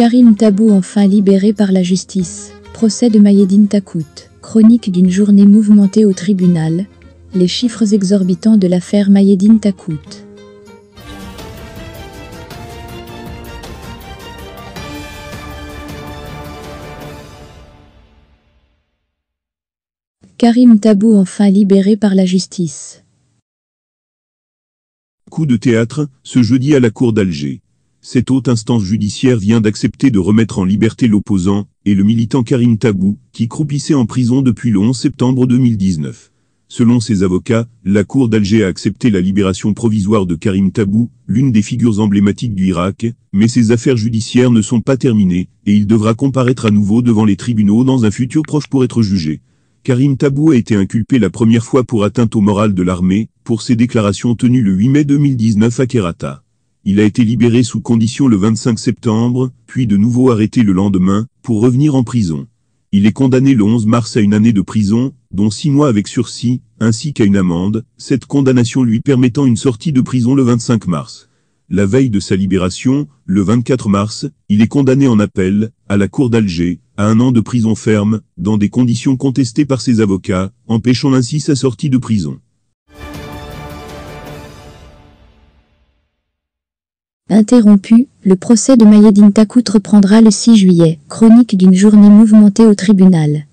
Karim Tabou enfin libéré par la justice. Procès de Mayedine Takout. Chronique d'une journée mouvementée au tribunal. Les chiffres exorbitants de l'affaire Mayedine Takout. Karim Tabou enfin libéré par la justice. Coup de théâtre, ce jeudi à la cour d'Alger cette haute instance judiciaire vient d'accepter de remettre en liberté l'opposant et le militant Karim Tabou, qui croupissait en prison depuis le 11 septembre 2019. Selon ses avocats, la Cour d'Alger a accepté la libération provisoire de Karim Tabou, l'une des figures emblématiques du Irak, mais ses affaires judiciaires ne sont pas terminées, et il devra comparaître à nouveau devant les tribunaux dans un futur proche pour être jugé. Karim Tabou a été inculpé la première fois pour atteinte au moral de l'armée, pour ses déclarations tenues le 8 mai 2019 à Kerata. Il a été libéré sous condition le 25 septembre, puis de nouveau arrêté le lendemain, pour revenir en prison. Il est condamné le 11 mars à une année de prison, dont six mois avec sursis, ainsi qu'à une amende, cette condamnation lui permettant une sortie de prison le 25 mars. La veille de sa libération, le 24 mars, il est condamné en appel, à la cour d'Alger, à un an de prison ferme, dans des conditions contestées par ses avocats, empêchant ainsi sa sortie de prison. Interrompu, le procès de Mayadine Takout reprendra le 6 juillet, chronique d'une journée mouvementée au tribunal.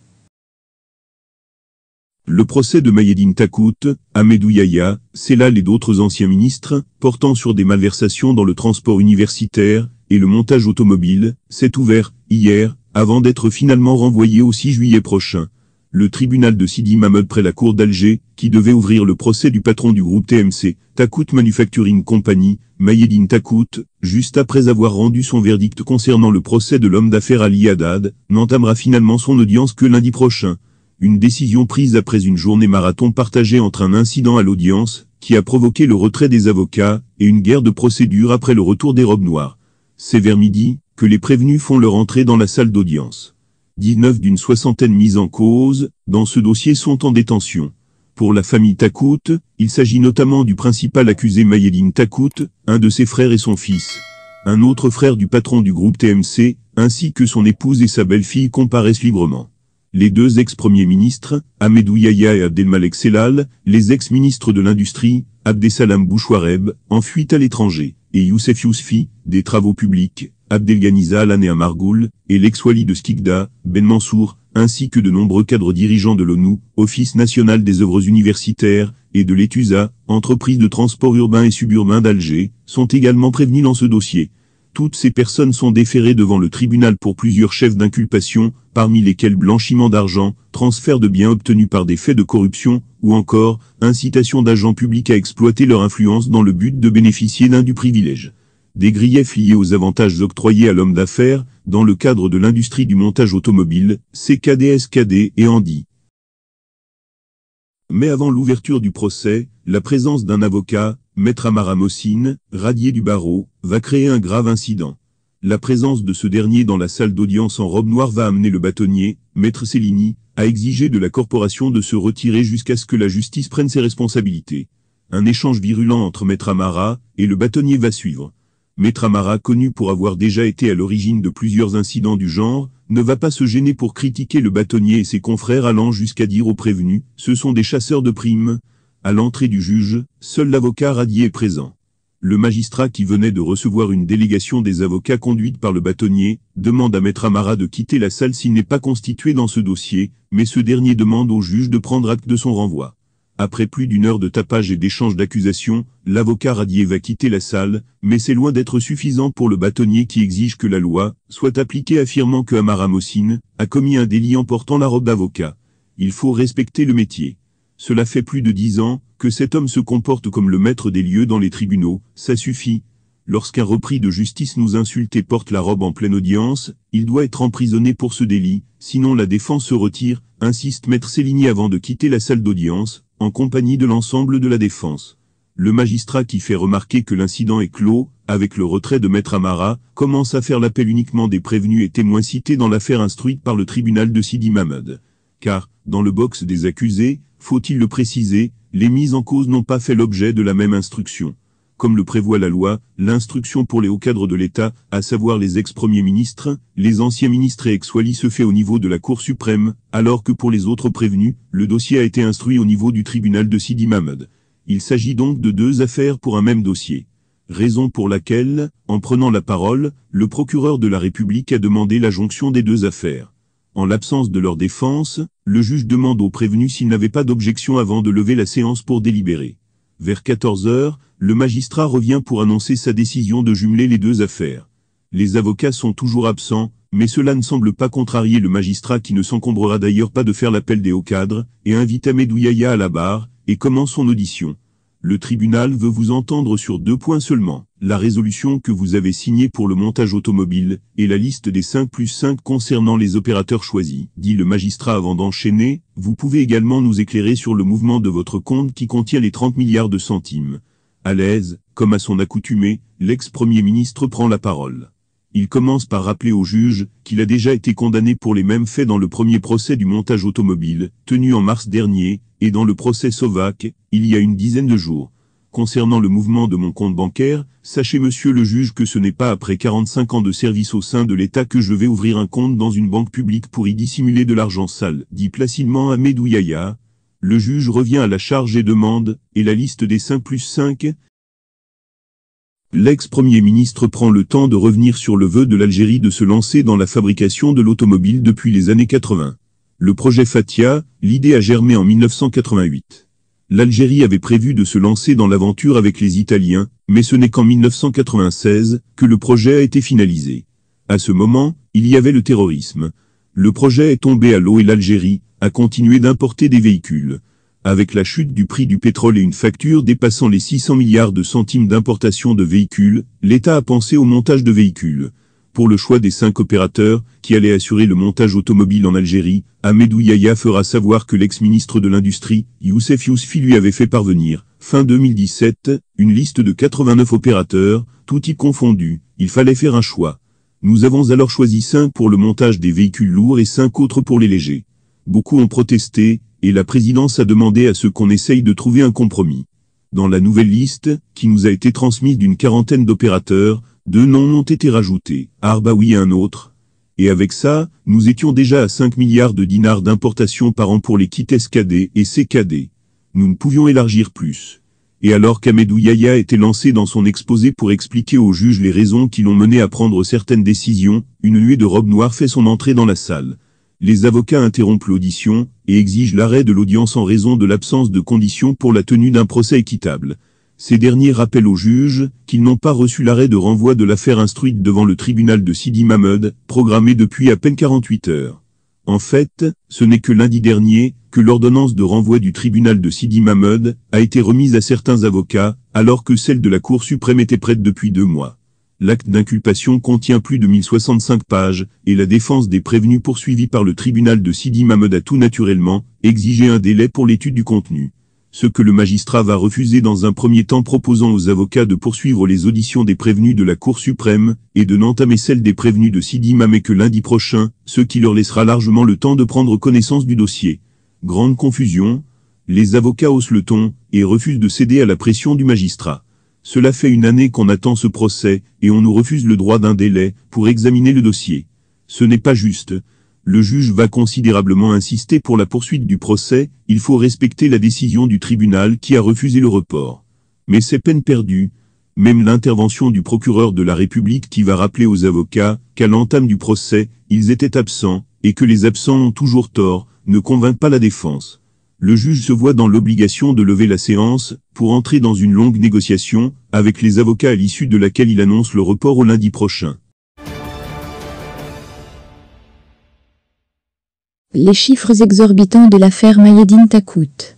Le procès de Mayadine Takout, Ahmedou Yahya, Selal et d'autres anciens ministres, portant sur des malversations dans le transport universitaire et le montage automobile, s'est ouvert, hier, avant d'être finalement renvoyé au 6 juillet prochain le tribunal de Sidi Mahmoud près la cour d'Alger, qui devait ouvrir le procès du patron du groupe TMC, Takout Manufacturing Company, Mayedine Takout, juste après avoir rendu son verdict concernant le procès de l'homme d'affaires Ali Haddad, n'entamera finalement son audience que lundi prochain. Une décision prise après une journée marathon partagée entre un incident à l'audience, qui a provoqué le retrait des avocats, et une guerre de procédure après le retour des robes noires. C'est vers midi, que les prévenus font leur entrée dans la salle d'audience. 19 d'une soixantaine mises en cause, dans ce dossier sont en détention. Pour la famille Takout, il s'agit notamment du principal accusé Mayeline Takout, un de ses frères et son fils. Un autre frère du patron du groupe TMC, ainsi que son épouse et sa belle-fille comparaissent librement. Les deux ex-premiers ministres, Ahmedou et Abdelmalek Selal, les ex-ministres de l'Industrie, Abdesalam Bouchouareb, en fuite à l'étranger, et Youssef Yousfi, des travaux publics, l'année à Margoul, et l'ex-wali de Skikda, Ben Mansour, ainsi que de nombreux cadres dirigeants de l'ONU, Office national des œuvres universitaires, et de l'ETUSA, entreprise de transport urbain et suburbain d'Alger, sont également prévenus dans ce dossier. Toutes ces personnes sont déférées devant le tribunal pour plusieurs chefs d'inculpation, parmi lesquels blanchiment d'argent, transfert de biens obtenus par des faits de corruption, ou encore, incitation d'agents publics à exploiter leur influence dans le but de bénéficier d'un du privilège des griefs liés aux avantages octroyés à l'homme d'affaires, dans le cadre de l'industrie du montage automobile, CKDSKD et Andy. Mais avant l'ouverture du procès, la présence d'un avocat, Maître Amara Mossine, radié du barreau, va créer un grave incident. La présence de ce dernier dans la salle d'audience en robe noire va amener le bâtonnier, Maître Cellini, à exiger de la corporation de se retirer jusqu'à ce que la justice prenne ses responsabilités. Un échange virulent entre Maître Amara et le bâtonnier va suivre. Maître Amara, connu pour avoir déjà été à l'origine de plusieurs incidents du genre, ne va pas se gêner pour critiquer le bâtonnier et ses confrères allant jusqu'à dire aux prévenus, ce sont des chasseurs de primes. À l'entrée du juge, seul l'avocat Radier est présent. Le magistrat qui venait de recevoir une délégation des avocats conduite par le bâtonnier, demande à Maître Amara de quitter la salle s'il n'est pas constitué dans ce dossier, mais ce dernier demande au juge de prendre acte de son renvoi. Après plus d'une heure de tapage et d'échange d'accusations, l'avocat radié va quitter la salle, mais c'est loin d'être suffisant pour le bâtonnier qui exige que la loi soit appliquée affirmant que Amara Mossine a commis un délit en portant la robe d'avocat. Il faut respecter le métier. Cela fait plus de dix ans que cet homme se comporte comme le maître des lieux dans les tribunaux, ça suffit. Lorsqu'un repris de justice nous insulte et porte la robe en pleine audience, il doit être emprisonné pour ce délit, sinon la défense se retire, insiste maître Céline avant de quitter la salle d'audience, en compagnie de l'ensemble de la défense. Le magistrat qui fait remarquer que l'incident est clos, avec le retrait de Maître Amara, commence à faire l'appel uniquement des prévenus et témoins cités dans l'affaire instruite par le tribunal de Sidi Mahmoud. Car, dans le box des accusés, faut-il le préciser, les mises en cause n'ont pas fait l'objet de la même instruction comme le prévoit la loi, l'instruction pour les hauts cadres de l'État, à savoir les ex-premiers ministres, les anciens ministres et ex-wali se fait au niveau de la Cour suprême, alors que pour les autres prévenus, le dossier a été instruit au niveau du tribunal de Sidi Mahmoud. Il s'agit donc de deux affaires pour un même dossier. Raison pour laquelle, en prenant la parole, le procureur de la République a demandé la jonction des deux affaires. En l'absence de leur défense, le juge demande aux prévenus s'ils n'avaient pas d'objection avant de lever la séance pour délibérer. Vers 14 heures, le magistrat revient pour annoncer sa décision de jumeler les deux affaires. Les avocats sont toujours absents, mais cela ne semble pas contrarier le magistrat qui ne s'encombrera d'ailleurs pas de faire l'appel des hauts cadres, et invite Ahmed à la barre, et commence son audition le tribunal veut vous entendre sur deux points seulement. La résolution que vous avez signée pour le montage automobile et la liste des 5 plus 5 concernant les opérateurs choisis, dit le magistrat avant d'enchaîner. Vous pouvez également nous éclairer sur le mouvement de votre compte qui contient les 30 milliards de centimes. À l'aise, comme à son accoutumée, l'ex-premier ministre prend la parole il commence par rappeler au juge qu'il a déjà été condamné pour les mêmes faits dans le premier procès du montage automobile, tenu en mars dernier, et dans le procès Sovac, il y a une dizaine de jours. Concernant le mouvement de mon compte bancaire, sachez monsieur le juge que ce n'est pas après 45 ans de service au sein de l'État que je vais ouvrir un compte dans une banque publique pour y dissimuler de l'argent sale, dit placidement Ahmed Le juge revient à la charge et demande, et la liste des 5 plus 5, L'ex-premier ministre prend le temps de revenir sur le vœu de l'Algérie de se lancer dans la fabrication de l'automobile depuis les années 80. Le projet Fatia, l'idée a germé en 1988. L'Algérie avait prévu de se lancer dans l'aventure avec les Italiens, mais ce n'est qu'en 1996 que le projet a été finalisé. À ce moment, il y avait le terrorisme. Le projet est tombé à l'eau et l'Algérie a continué d'importer des véhicules avec la chute du prix du pétrole et une facture dépassant les 600 milliards de centimes d'importation de véhicules, l'État a pensé au montage de véhicules. Pour le choix des cinq opérateurs qui allaient assurer le montage automobile en Algérie, Ahmedou Yaya fera savoir que l'ex-ministre de l'Industrie, Youssef Yousfi lui avait fait parvenir, fin 2017, une liste de 89 opérateurs, tout y confondu, il fallait faire un choix. Nous avons alors choisi cinq pour le montage des véhicules lourds et cinq autres pour les légers beaucoup ont protesté, et la présidence a demandé à ce qu'on essaye de trouver un compromis. Dans la nouvelle liste, qui nous a été transmise d'une quarantaine d'opérateurs, deux noms ont été rajoutés, Arbaoui et un autre. Et avec ça, nous étions déjà à 5 milliards de dinars d'importation par an pour les kits SKD et CKD. Nous ne pouvions élargir plus. Et alors qu'Amedou Yaya était lancé dans son exposé pour expliquer aux juges les raisons qui l'ont mené à prendre certaines décisions, une nuée de robes noires fait son entrée dans la salle les avocats interrompent l'audition et exigent l'arrêt de l'audience en raison de l'absence de conditions pour la tenue d'un procès équitable. Ces derniers rappellent aux juges qu'ils n'ont pas reçu l'arrêt de renvoi de l'affaire instruite devant le tribunal de Sidi Mahmoud, programmé depuis à peine 48 heures. En fait, ce n'est que lundi dernier que l'ordonnance de renvoi du tribunal de Sidi Mahmoud a été remise à certains avocats, alors que celle de la Cour suprême était prête depuis deux mois. L'acte d'inculpation contient plus de 1065 pages, et la défense des prévenus poursuivis par le tribunal de Sidi Mahmoud a tout naturellement exigé un délai pour l'étude du contenu. Ce que le magistrat va refuser dans un premier temps proposant aux avocats de poursuivre les auditions des prévenus de la Cour suprême, et de n'entamer celles des prévenus de Sidi Mamet que lundi prochain, ce qui leur laissera largement le temps de prendre connaissance du dossier. Grande confusion, les avocats haussent le ton, et refusent de céder à la pression du magistrat. Cela fait une année qu'on attend ce procès, et on nous refuse le droit d'un délai pour examiner le dossier. Ce n'est pas juste. Le juge va considérablement insister pour la poursuite du procès, il faut respecter la décision du tribunal qui a refusé le report. Mais c'est peine perdue. Même l'intervention du procureur de la République qui va rappeler aux avocats qu'à l'entame du procès, ils étaient absents, et que les absents ont toujours tort, ne convainc pas la défense le juge se voit dans l'obligation de lever la séance pour entrer dans une longue négociation avec les avocats à l'issue de laquelle il annonce le report au lundi prochain. Les chiffres exorbitants de l'affaire Mayedine Takout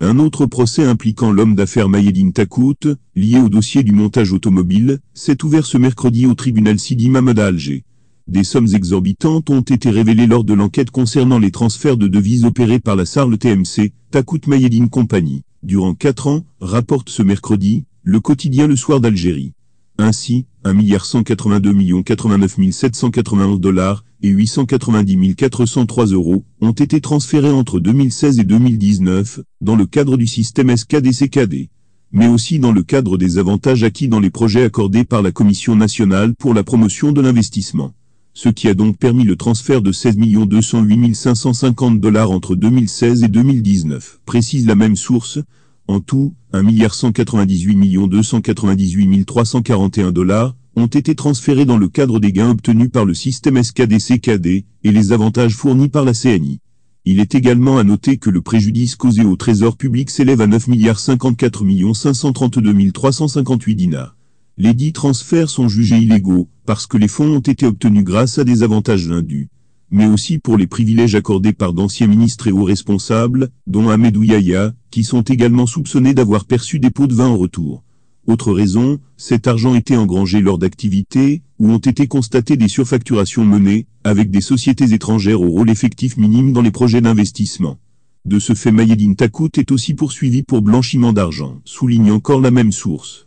un autre procès impliquant l'homme d'affaires Mayedine Takout, lié au dossier du montage automobile, s'est ouvert ce mercredi au tribunal Sidi Mahmoud Alger des sommes exorbitantes ont été révélées lors de l'enquête concernant les transferts de devises opérés par la Sarle TMC, Takout Mayedine Company, durant quatre ans, rapporte ce mercredi, le quotidien Le Soir d'Algérie. Ainsi, 1,182 89 791 dollars et 890 403 euros ont été transférés entre 2016 et 2019 dans le cadre du système SKDCKD, mais aussi dans le cadre des avantages acquis dans les projets accordés par la Commission nationale pour la promotion de l'investissement ce qui a donc permis le transfert de 16 208 550 dollars entre 2016 et 2019, précise la même source, en tout, 1 198 298 341 dollars ont été transférés dans le cadre des gains obtenus par le système SKD-CKD et les avantages fournis par la CNI. Il est également à noter que le préjudice causé au trésor public s'élève à 9 54 532 358 dinars les dix transferts sont jugés illégaux, parce que les fonds ont été obtenus grâce à des avantages indus, mais aussi pour les privilèges accordés par d'anciens ministres et hauts responsables, dont Ahmed Ouyaya, qui sont également soupçonnés d'avoir perçu des pots de vin en retour. Autre raison, cet argent était engrangé lors d'activités, où ont été constatées des surfacturations menées, avec des sociétés étrangères au rôle effectif minime dans les projets d'investissement. De ce fait Mayedine Takout est aussi poursuivi pour blanchiment d'argent, souligne encore la même source.